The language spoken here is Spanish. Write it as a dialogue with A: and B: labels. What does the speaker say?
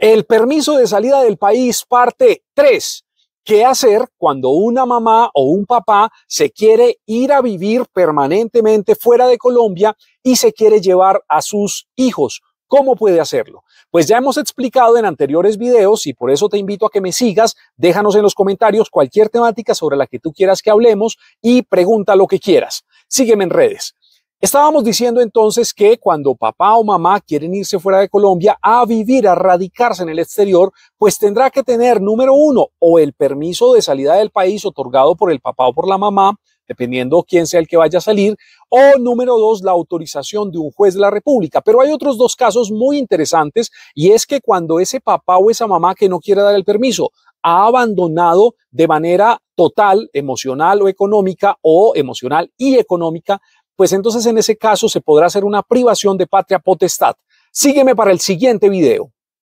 A: El permiso de salida del país, parte 3. ¿Qué hacer cuando una mamá o un papá se quiere ir a vivir permanentemente fuera de Colombia y se quiere llevar a sus hijos? ¿Cómo puede hacerlo? Pues ya hemos explicado en anteriores videos y por eso te invito a que me sigas. Déjanos en los comentarios cualquier temática sobre la que tú quieras que hablemos y pregunta lo que quieras. Sígueme en redes. Estábamos diciendo entonces que cuando papá o mamá quieren irse fuera de Colombia a vivir, a radicarse en el exterior, pues tendrá que tener, número uno, o el permiso de salida del país otorgado por el papá o por la mamá, dependiendo quién sea el que vaya a salir, o número dos, la autorización de un juez de la República. Pero hay otros dos casos muy interesantes y es que cuando ese papá o esa mamá que no quiere dar el permiso ha abandonado de manera total, emocional o económica, o emocional y económica, pues entonces en ese caso se podrá hacer una privación de patria potestad. Sígueme para el siguiente video.